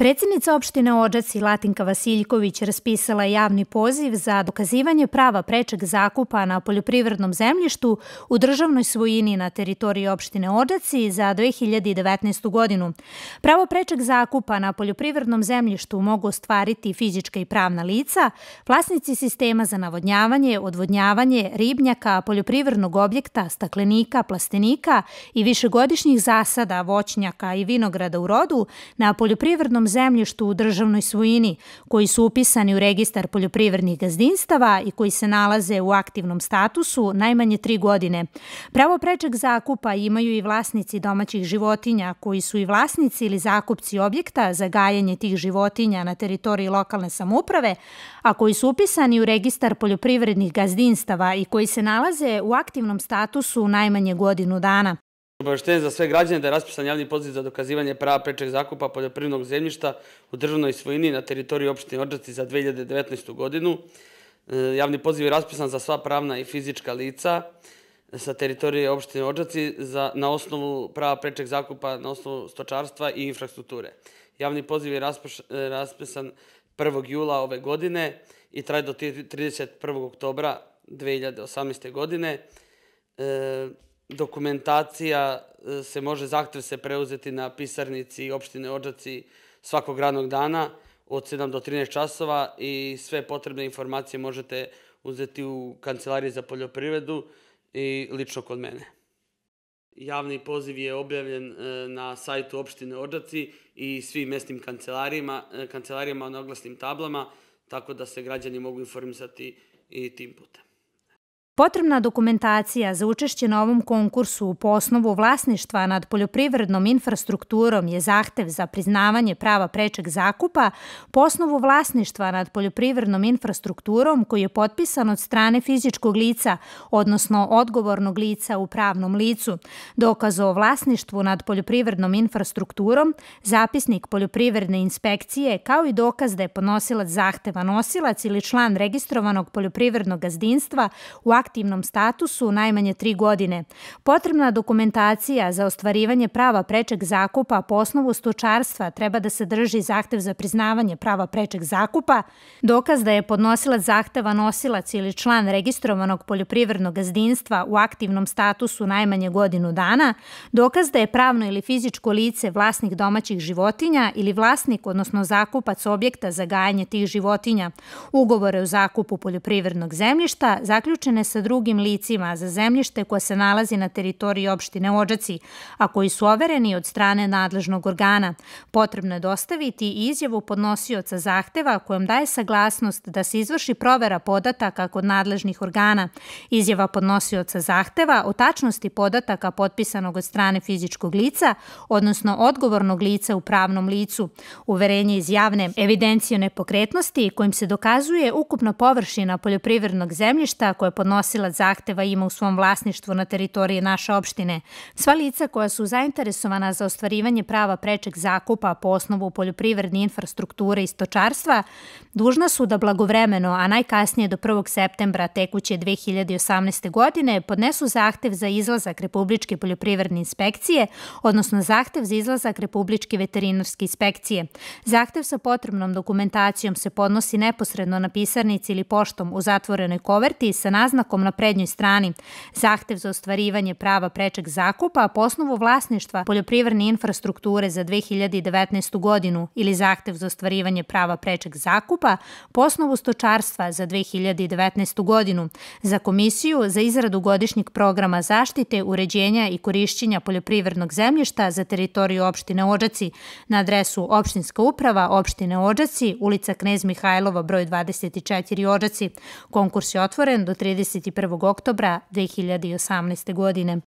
Predsednica opštine i Latinka Vasiljković raspisala javni poziv za dokazivanje prava prečeg zakupa na poljoprivrednom zemljištu u državnoj svojini na teritoriji opštine i za 2019. godinu. Pravo prečeg zakupa na poljoprivrednom zemljištu mogu ostvariti fizička i pravna lica, vlasnici sistema za navodnjavanje, odvodnjavanje, ribnjaka, poljoprivrednog objekta, staklenika, plastenika i višegodišnjih zasada, voćnjaka i vinograda u rodu na poljoprivrednom zemljištu u državnoj svojini, koji su upisani u registar poljoprivrednih gazdinstava i koji se nalaze u aktivnom statusu najmanje tri godine. Pravo prečeg zakupa imaju i vlasnici domaćih životinja, koji su i vlasnici ili zakupci objekta za gajanje tih životinja na teritoriji lokalne samuprave, a koji su upisani u registar poljoprivrednih gazdinstava i koji se nalaze u aktivnom statusu najmanje godinu dana. Obaveštenje za sve građane da je raspisan javni poziv za dokazivanje prava prečeg zakupa poljoprivrednog zemljišta u državnoj svojini na teritoriji opštine Odžaci za 2019. godinu. E, javni poziv je raspisan za sva pravna i fizička lica sa teritorije opštine Odžaci za, na osnovu prava prečeg zakupa na osnovu stočarstva i infrastrukture. Javni poziv je e, raspisan 1. jula ove godine i traje do 31. oktobra 2018. godine. E, dokumentacija e, se može, zahtev se preuzeti na pisarnici opštine Ođaci svakog radnog dana od 7 do 13 časova i sve potrebne informacije možete uzeti u Kancelariji za poljoprivredu i lično kod mene. Javni poziv je objavljen e, na sajtu opštine Ođaci i svim mesnim kancelarijama, e, kancelarijama na oglasnim tablama, tako da se građani mogu informisati i tim putem. Potrebna dokumentacija za učešće na ovom konkursu po osnovu vlasništva nad poljoprivrednom infrastrukturom je zahtev za priznavanje prava prečeg zakupa po osnovu vlasništva nad poljoprivrednom infrastrukturom koji je potpisan od strane fizičkog lica, odnosno odgovornog lica u pravnom licu, dokaz o vlasništvu nad poljoprivrednom infrastrukturom, zapisnik poljoprivredne inspekcije, kao i dokaz da je podnosilac zahteva nosilac ili član registrovanog poljoprivrednog gazdinstva u aktivnom statusu najmanje tri godine. Potrebna dokumentacija za ostvarivanje prava prečeg zakupa po osnovu stočarstva treba da se drži zahtev za priznavanje prava prečeg zakupa, dokaz da je podnosilac zahteva nosilac ili član registrovanog poljoprivrednog gazdinstva u aktivnom statusu najmanje godinu dana, dokaz da je pravno ili fizičko lice vlasnik domaćih životinja ili vlasnik, odnosno zakupac objekta za gajanje tih životinja, ugovore o zakupu poljoprivrednog zemljišta zaključene sa sa drugim licima za zemljište koje se nalazi na teritoriji opštine Ođaci, a koji su overeni od strane nadležnog organa. Potrebno je dostaviti izjavu podnosioca zahteva kojom daje saglasnost da se izvrši provera podataka kod nadležnih organa. Izjava podnosioca zahteva o tačnosti podataka potpisanog od strane fizičkog lica, odnosno odgovornog lica u pravnom licu. Uverenje iz javne evidencije nepokretnosti kojim se dokazuje ukupna površina poljoprivrednog zemljišta koje podnosi podnosilac zahteva ima u svom vlasništvu na teritoriji naše opštine. Sva lica koja su zainteresovana za ostvarivanje prava prečeg zakupa po osnovu poljoprivredne infrastrukture i stočarstva, dužna su da blagovremeno, a najkasnije do 1. septembra tekuće 2018. godine, podnesu zahtev za izlazak Republičke poljoprivredne inspekcije, odnosno zahtev za izlazak Republičke veterinarske inspekcije. Zahtev sa potrebnom dokumentacijom se podnosi neposredno na pisarnici ili poštom u zatvorenoj koverti sa naznakom oznakom na prednjoj strani. Zahtev za ostvarivanje prava prečeg zakupa, a po osnovu vlasništva poljoprivredne infrastrukture za 2019. godinu ili zahtev za ostvarivanje prava prečeg zakupa, po osnovu stočarstva za 2019. godinu, za Komisiju za izradu godišnjeg programa zaštite, uređenja i korišćenja poljoprivrednog zemljišta za teritoriju opštine Ođaci na adresu opštinska uprava opštine Ođaci, ulica Knez Mihajlova broj 24 Ođaci. Konkurs je otvoren do 30 21. oktobra 2018. godine.